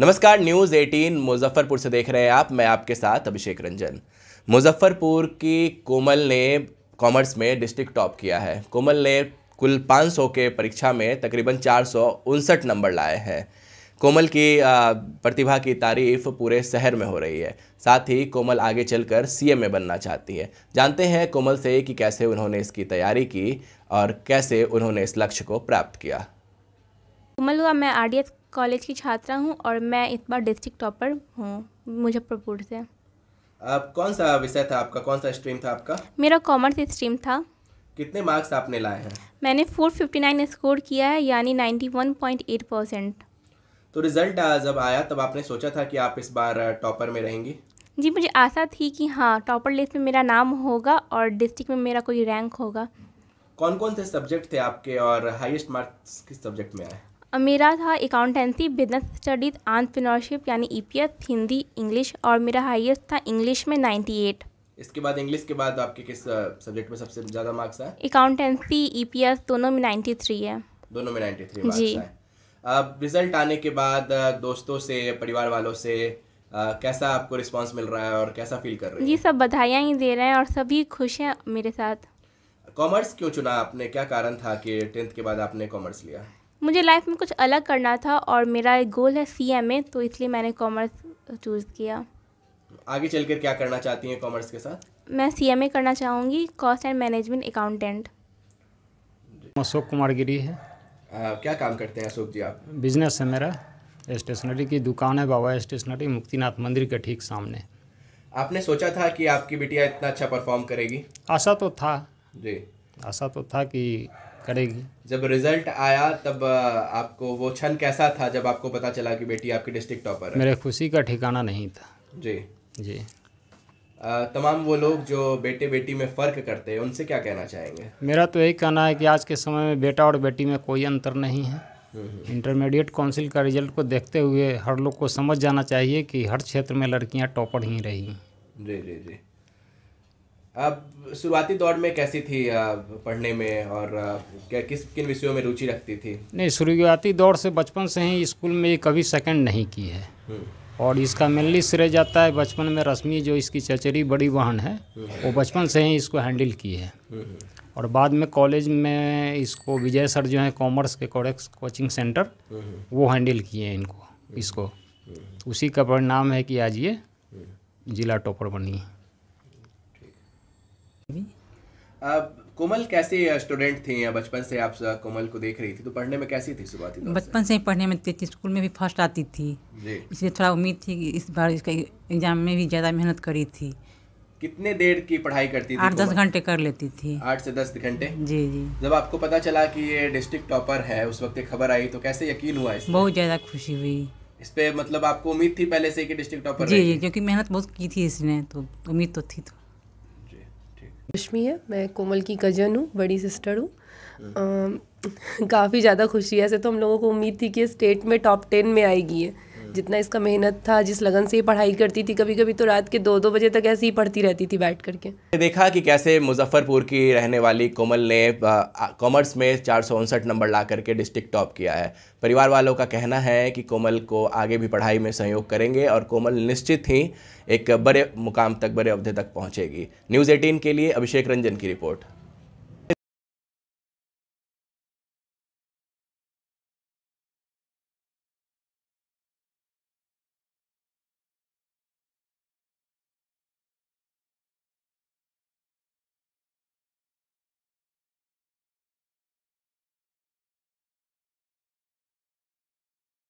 नमस्कार न्यूज़ 18 मुजफ्फरपुर से देख रहे हैं आप मैं आपके साथ अभिषेक रंजन मुजफ्फरपुर की कोमल ने कॉमर्स में डिस्ट्रिक्ट टॉप किया है कोमल ने कुल 500 के परीक्षा में तकरीबन चार नंबर लाए हैं कोमल की प्रतिभा की तारीफ पूरे शहर में हो रही है साथ ही कोमल आगे चलकर सीएम में बनना चाहती है जानते हैं कोमल से कि कैसे उन्होंने इसकी तैयारी की और कैसे उन्होंने इस लक्ष्य को प्राप्त किया कोमल हुआ मैं आर कॉलेज की छात्रा हूँ और मैं इस बार डिस्ट्रिक्ट टॉपर हूँ मुजफ्फरपुर से आप कौन सा विषय था आपका कौन सा स्ट्रीम था आपका मेरा कॉमर्स स्ट्रीम था कितने मार्क्स आपने लाए हैं मैंने 459 स्कोर किया है यानी 91.8 परसेंट तो रिज़ल्ट जब आया तब आपने सोचा था कि आप इस बार टॉपर में रहेंगी जी मुझे आशा थी कि हाँ टॉपर लिस्ट में मेरा नाम होगा और डिस्ट्रिक्ट में मेरा कोई रैंक होगा कौन कौन से सब्जेक्ट थे आपके और हाईएस्ट मार्क्स किस सब्जेक्ट में आए मेरा था अकाउंटेंसी बिजनेस स्टडीज आंट्रप्रनरशिप यानी E P S Hindi English और मेरा हाईएस्ट था इंग्लिश में नाइन्टी एट इसके बाद इंग्लिश के बाद आपके किस सब्जेक्ट में सबसे ज़्यादा मार्क्स आए अकाउंटेंसी ई पी एस दोनों में नाइन्टी थ्री है दोनों में नाइन्टी थ्री जी अब रिजल्ट आने के बाद दोस्तों से परिवार वालों से आ, कैसा आपको रिस्पॉन्स मिल रहा है और कैसा फील कर रहे हैं जी सब बधाइयाँ ही दे रहे हैं और सभी खुश हैं मेरे साथ कॉमर्स क्यों चुना आपने क्या कारण था कि टेंथ के बाद आपने कॉमर्स लिया मुझे लाइफ में कुछ अलग करना था और मेरा एक गोल है सी एम ए तो इसलिए मैंने कॉमर्स चूज़ किया आगे चल कर क्या करना चाहती हैं कॉमर्स के साथ मैं सी एम ए करना चाहूँगी cost and management accountant Ashok Kumar Giri है आ, क्या काम करते हैं अशोक जी आप बिजनेस है मेरा स्टेशनरी की दुकान है बाबा स्टेशनरी मुक्तिनाथ मंदिर के ठीक सामने आपने सोचा था कि आपकी बिटिया इतना अच्छा परफॉर्म करेगी आशा तो था जी आशा तो था कि करेगी जब रिजल्ट आया तब आपको वो क्षण कैसा था जब आपको पता चला कि बेटी आपकी डिस्ट्रिक्ट टॉपर है मेरे खुशी का ठिकाना नहीं था जी जी तमाम वो लोग जो बेटे बेटी में फ़र्क करते हैं उनसे क्या कहना चाहेंगे मेरा तो यही कहना है कि आज के समय में बेटा और बेटी में कोई अंतर नहीं है इंटरमीडिएट हम्म, काउंसिल हम्म। का रिजल्ट को देखते हुए हर लोग को समझ जाना चाहिए कि हर क्षेत्र में लड़कियां टॉपर ही रही जी जी जी अब शुरुआती दौर में कैसी थी पढ़ने में और क्या किस किन विषयों में रुचि रखती थी नहीं शुरुआती दौर से बचपन से ही स्कूल में कभी सेकंड नहीं की है हम्म। और इसका मेनली श्रेय जाता है बचपन में रश्मि जो इसकी चचेरी बड़ी बहन है हम्म। वो बचपन से ही इसको हैंडल की है हम्म। और बाद में कॉलेज में इसको विजय सर जो है कॉमर्स के कॉलेक्स कोचिंग सेंटर वो हैंडल किए हैं इनको इसको उसी का परिणाम है कि आज ये जिला टॉपर बनी है Uh, कोमल कैसे स्टूडेंट uh, थे या बचपन से आप uh, कोमल को देख रही थी तो पढ़ने में कैसी थी शुरुआती बचपन से ही पढ़ने में थी स्कूल में भी फर्स्ट आती थी इसलिए थोड़ा उम्मीद थी कि इस बार इसका एग्जाम में भी ज़्यादा मेहनत करी थी कितने देर की पढ़ाई करती थी आठ दस घंटे कर लेती थी आठ से दस घंटे जी जी जब आपको पता चला कि ये डिस्ट्रिक्ट टॉपर है उस वक्त खबर आई तो कैसे यकीन हुआ इस बहुत ज़्यादा खुशी हुई इस पे मतलब आपको उम्मीद थी पहले से कि डिस्ट्रिक्ट टॉपर जी जी क्योंकि मेहनत बहुत की थी इसने तो उम्मीद तो थी तो रश्मि है मैं कोमल की कजन हूँ बड़ी सिस्टर हूँ काफ़ी ज़्यादा खुशी है ऐसे तो हम लोगों को उम्मीद थी कि स्टेट में टॉप टेन में आएगी है जितना इसका मेहनत था जिस लगन से ये पढ़ाई करती थी कभी कभी तो रात के दो दो बजे तक ऐसे ही पढ़ती रहती थी बैठ करके देखा कि कैसे मुजफ्फरपुर की रहने वाली कोमल ने कॉमर्स में चार नंबर ला करके डिस्ट्रिक्ट टॉप किया है परिवार वालों का कहना है कि कोमल को आगे भी पढ़ाई में सहयोग करेंगे और कोमल निश्चित ही एक बड़े मुकाम तक बड़े अवधे तक पहुँचेगी न्यूज़ एटीन के लिए अभिषेक रंजन की रिपोर्ट